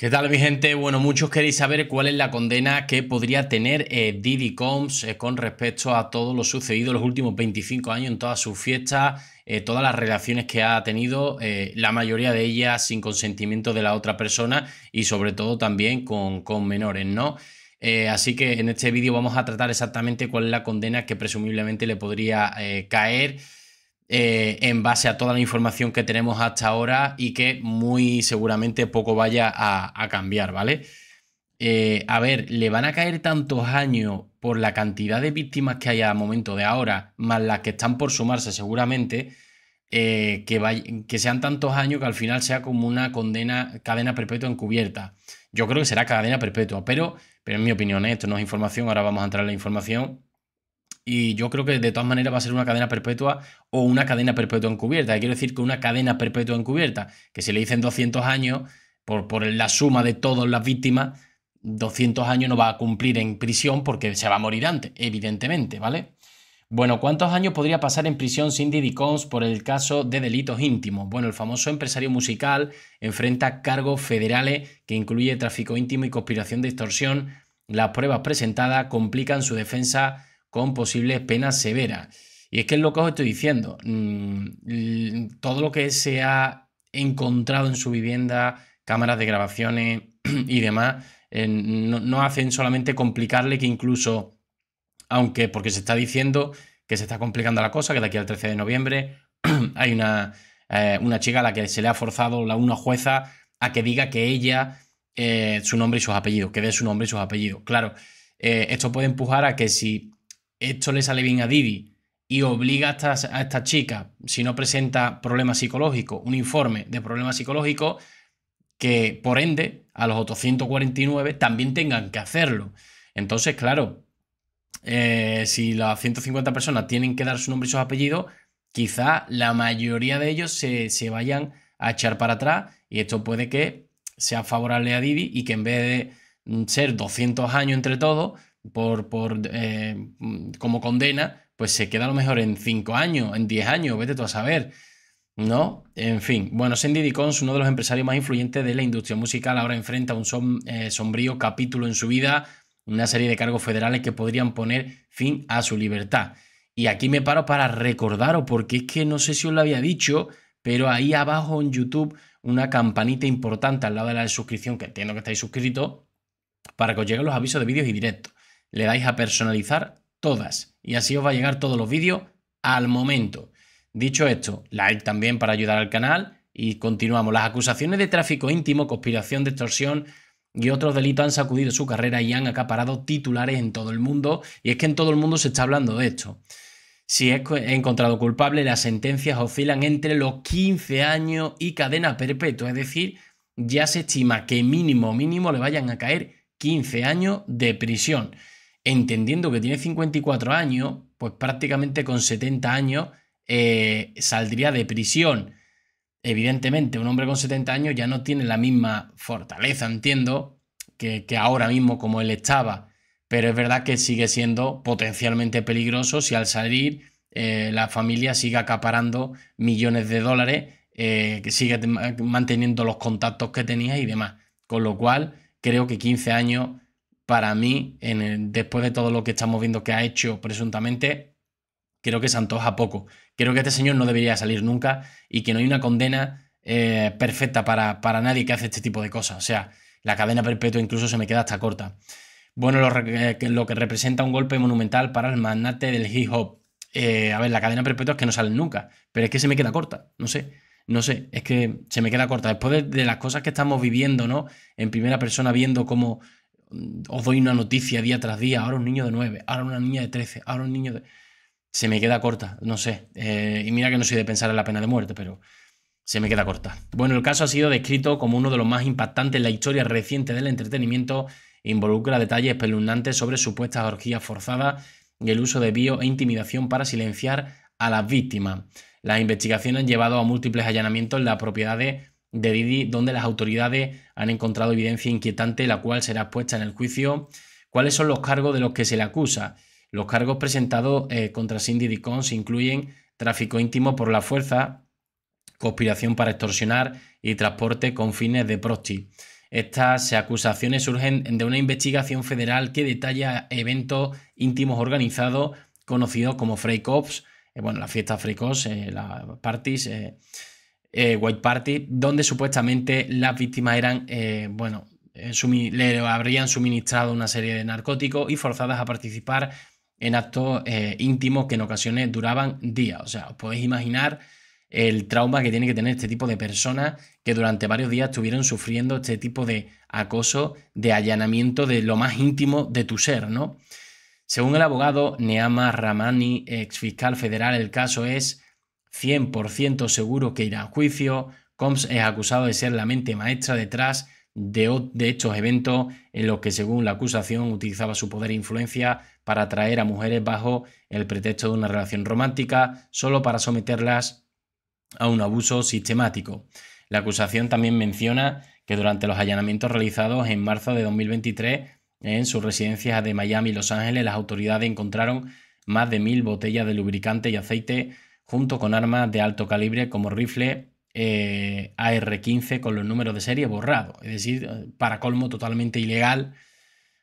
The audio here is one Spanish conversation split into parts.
¿Qué tal mi gente? Bueno, muchos queréis saber cuál es la condena que podría tener eh, Didi Combs eh, con respecto a todo lo sucedido los últimos 25 años en todas sus fiestas, eh, todas las relaciones que ha tenido, la mayoría de ellas sin consentimiento de la otra persona y sobre todo también con, con menores, ¿no? así que en este vídeo vamos a tratar exactamente cuál es la condena que presumiblemente le podría caer. Eh, en base a toda la información que tenemos hasta ahora y que muy seguramente poco vaya a, cambiar, ¿vale? Eh, a ver, le van a caer tantos años por la cantidad de víctimas que hay al momento de ahora, más las que están por sumarse seguramente, eh, que, sean tantos años que al final sea como una condena, cadena perpetua encubierta. Yo creo que será cadena perpetua, pero, pero en mi opinión, esto no es información, ahora vamos a entrar en la información. Y yo creo que de todas maneras va a ser una cadena perpetua o una cadena perpetua encubierta. Quiero decir que una cadena perpetua encubierta, que si le dicen 200 años, por, por la suma de todas las víctimas, 200 años no va a cumplir en prisión porque se va a morir antes, evidentemente, ¿vale? Bueno, ¿cuántos años podría pasar en prisión Cindy Dicons por el caso de delitos íntimos? Bueno, el famoso empresario musical enfrenta cargos federales que incluye tráfico íntimo y conspiración de extorsión. Las pruebas presentadas complican su defensa con posibles penas severas. Y es que es lo que os estoy diciendo. Mm, todo lo que se ha encontrado en su vivienda, cámaras de grabaciones y demás, eh, no, hacen solamente complicarle que incluso, aunque porque se está diciendo que se está complicando la cosa, que de aquí al 13 de noviembre hay una, eh, una chica a la que se le ha forzado la una jueza a que diga que ella, eh, su nombre y sus apellidos, que dé su nombre y sus apellidos. Claro, esto puede empujar a que si esto le sale bien a Didi y obliga a esta, chica, si no presenta problemas psicológicos, un informe de problemas psicológicos, que por ende a los 849 149 también tengan que hacerlo. Entonces, claro, eh, si las 150 personas tienen que dar su nombre y sus apellidos, quizá la mayoría de ellos se, se vayan a echar para atrás y esto puede que sea favorable a Didi y que en vez de mm, ser 200 años entre todos, por, eh, como condena, pues se queda a lo mejor en 5 años, en 10 años, vete tú a saber. ¿No? En fin. Bueno, Sandy Dicons, uno de los empresarios más influyentes de la industria musical, ahora enfrenta un eh, sombrío capítulo en su vida, una serie de cargos federales que podrían poner fin a su libertad. Y aquí me paro para recordaros, porque es que no sé si os lo había dicho, pero ahí abajo en YouTube una campanita importante al lado de la suscripción, que entiendo que estáis suscritos, para que os lleguen los avisos de vídeos y directos le dais a personalizar todas y así os va a llegar todos los vídeos al momento. Dicho esto, like también para ayudar al canal y continuamos. Las acusaciones de tráfico íntimo, conspiración extorsión y otros delitos han sacudido su carrera y han acaparado titulares en todo el mundo y es que en todo el mundo se está hablando de esto. Si es encontrado culpable, las sentencias oscilan entre los 15 años y cadena perpetua, es decir, ya se estima que mínimo, mínimo le vayan a caer 15 años de prisión entendiendo que tiene 54 años, pues prácticamente con 70 años eh, saldría de prisión. Evidentemente, un hombre con 70 años ya no tiene la misma fortaleza, entiendo, que, ahora mismo como él estaba. Pero es verdad que sigue siendo potencialmente peligroso si al salir eh, la familia sigue acaparando millones de dólares, eh, que sigue manteniendo los contactos que tenía y demás. Con lo cual, creo que 15 años para mí, después de todo lo que estamos viendo que ha hecho presuntamente, creo que se antoja poco. Creo que este señor no debería salir nunca y que no hay una condena eh, perfecta para, para, nadie que hace este tipo de cosas. O sea, la cadena perpetua incluso se me queda hasta corta. Bueno, lo, eh, que representa un golpe monumental para el magnate del hip hop. Eh, a ver, la cadena perpetua es que no sale nunca, pero es que se me queda corta, no sé. No sé, es que se me queda corta. Después de, de las cosas que estamos viviendo, ¿no? En primera persona, viendo cómo Mm, os doy una noticia día tras día, ahora un niño de 9, ahora una niña de 13, ahora un niño de... Se me queda corta, no sé. Eh, y mira que no soy de pensar en la pena de muerte, pero se me queda corta. Bueno, el caso ha sido descrito como uno de los más impactantes en la historia reciente del entretenimiento involucra detalles espeluznantes sobre supuestas orgías forzadas y el uso de bio e intimidación para silenciar a las víctimas. Las investigaciones han llevado a múltiples allanamientos en las propiedades de Didi, donde las autoridades han encontrado evidencia inquietante, la cual será puesta en el juicio. ¿Cuáles son los cargos de los que se le acusa? Los cargos presentados eh, contra Cindy Dicons incluyen tráfico íntimo por la fuerza, conspiración para extorsionar y transporte con fines de prosti. Estas acusaciones surgen de una investigación federal que detalla eventos íntimos organizados conocidos como Frey Cops, eh, bueno, la fiesta Frey eh, las parties, eh, white Party, donde supuestamente las víctimas eran, eh, bueno, eh, le habrían suministrado una serie de narcóticos y forzadas a participar en actos íntimos que en ocasiones duraban días. O sea, os podéis imaginar el trauma que tiene que tener este tipo de personas que durante varios días estuvieron sufriendo este tipo de acoso, de allanamiento de lo más íntimo de tu ser, ¿no? Según el abogado Neama Ramani, fiscal federal, el caso es 100% seguro que irá a juicio. Combs es acusado de ser la mente maestra detrás de, estos eventos en los que, según la acusación, utilizaba su poder e influencia para atraer a mujeres bajo el pretexto de una relación romántica, solo para someterlas a un abuso sistemático. La acusación también menciona que durante los allanamientos realizados en marzo de 2023 en sus residencias de Miami y Los Ángeles, las autoridades encontraron más de mil botellas de lubricante y aceite junto con armas de alto calibre como rifle eh, AR-15 con los números de serie borrados. Es decir, para colmo totalmente ilegal.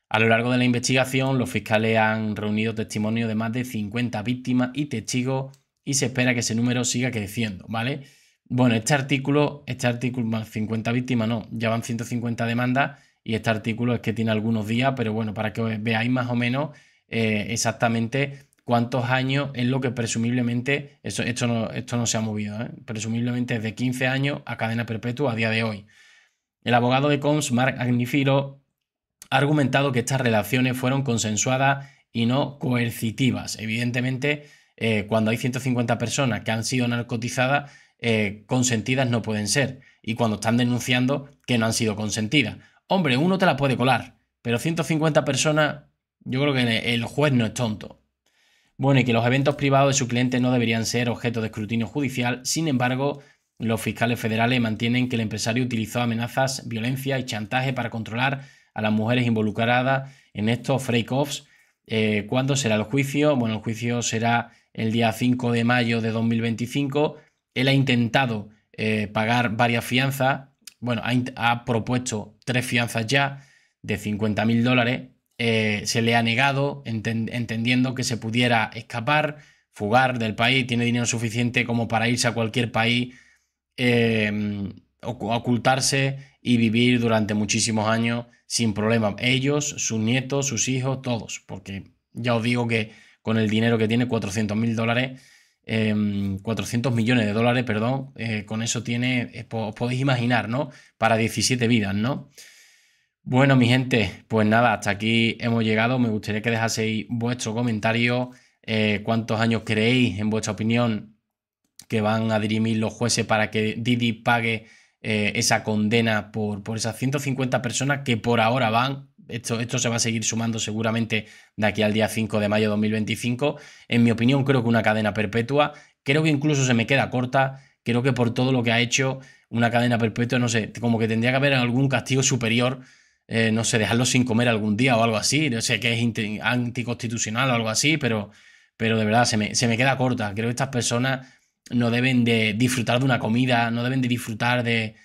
A lo largo de la investigación, los fiscales han reunido testimonio de más de 50 víctimas y testigos y se espera que ese número siga creciendo, ¿vale? Bueno, este artículo, este artículo, más 50 víctimas, no, ya van 150 demandas y este artículo es que tiene algunos días, pero bueno, para que veáis más o menos eh, exactamente cuántos años es lo que presumiblemente, esto, esto, no, esto no se ha movido, ¿eh? presumiblemente es de 15 años a cadena perpetua a día de hoy. El abogado de Combs, Mark Agnifilo, ha argumentado que estas relaciones fueron consensuadas y no coercitivas. Evidentemente, eh, cuando hay 150 personas que han sido narcotizadas, eh, consentidas no pueden ser. Y cuando están denunciando que no han sido consentidas. Hombre, uno te la puede colar, pero 150 personas, yo creo que el juez no es tonto. Bueno, y que los eventos privados de su cliente no deberían ser objeto de escrutinio judicial. Sin embargo, los fiscales federales mantienen que el empresario utilizó amenazas, violencia y chantaje para controlar a las mujeres involucradas en estos freak-offs. Eh, ¿Cuándo será el juicio? Bueno, el juicio será el día 5 de mayo de 2025. Él ha intentado eh, pagar varias fianzas. Bueno, ha, ha propuesto tres fianzas ya de 50.000 mil dólares eh, se le ha negado, entendiendo que se pudiera escapar, fugar del país, tiene dinero suficiente como para irse a cualquier país, em, ocultarse y vivir durante muchísimos años sin problemas. Ellos, sus nietos, sus hijos, todos, porque ya os digo que con el dinero que tiene, 400 mil dólares, 400 em, millones de dólares, perdón, eh, con eso tiene, os podéis imaginar, ¿no? Para 17 vidas, ¿no? Bueno, mi gente, pues nada, hasta aquí hemos llegado. Me gustaría que dejaseis vuestro comentario. Eh, ¿Cuántos años creéis, en vuestra opinión, que van a dirimir los jueces para que Didi pague eh, esa condena por, por esas 150 personas que por ahora van esto, esto, se va a seguir sumando seguramente de aquí al día 5 de mayo de 2025. En mi opinión, creo que una cadena perpetua. Creo que incluso se me queda corta. Creo que por todo lo que ha hecho, una cadena perpetua, no sé, como que tendría que haber algún castigo superior eh, no sé, dejarlo sin comer algún día o algo así. no sé que es anticonstitucional o algo así, pero, pero de verdad se me, queda corta. Creo que estas personas no deben de disfrutar de una comida, no deben de disfrutar de,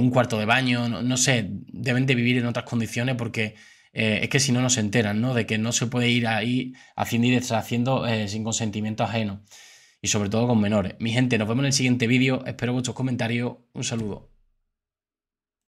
un cuarto de baño, no, sé, deben de vivir en otras condiciones porque eh, es que si no, no se enteran, ¿no? De que no se puede ir ahí haciendo y deshaciendo eh, sin consentimiento ajeno y sobre todo con menores. Mi gente, nos vemos en el siguiente vídeo, espero vuestros comentarios, un saludo.